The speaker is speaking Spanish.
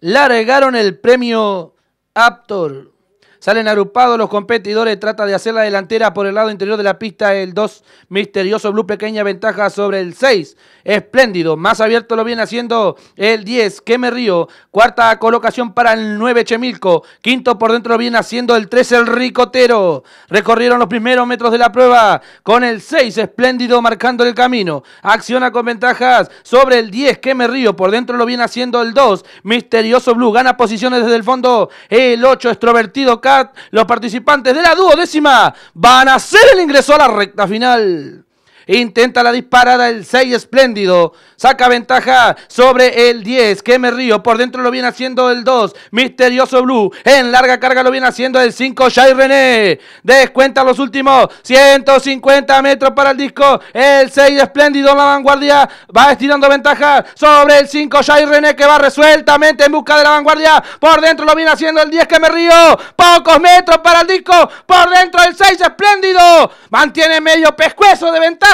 largaron el premio Aptor Salen agrupados los competidores, trata de hacer la delantera por el lado interior de la pista el 2, Misterioso Blue, pequeña ventaja sobre el 6, Espléndido, más abierto lo viene haciendo el 10, Queme Río, cuarta colocación para el 9, Chemilco, quinto por dentro lo viene haciendo el 3, el Ricotero, recorrieron los primeros metros de la prueba con el 6, Espléndido marcando el camino, acciona con ventajas sobre el 10, me Río, por dentro lo viene haciendo el 2, Misterioso Blue, gana posiciones desde el fondo, el 8, Extrovertido, K los participantes de la duodécima van a hacer el ingreso a la recta final. E intenta la disparada el 6 espléndido. Saca ventaja sobre el 10. Que me río. Por dentro lo viene haciendo el 2. Misterioso Blue. En larga carga lo viene haciendo el 5. Shai René. Descuenta los últimos 150 metros para el disco. El 6 espléndido en la vanguardia. Va estirando ventaja sobre el 5. Shai René que va resueltamente en busca de la vanguardia. Por dentro lo viene haciendo el 10. Que me río. Pocos metros para el disco. Por dentro el 6 espléndido. Mantiene medio pescuezo de ventaja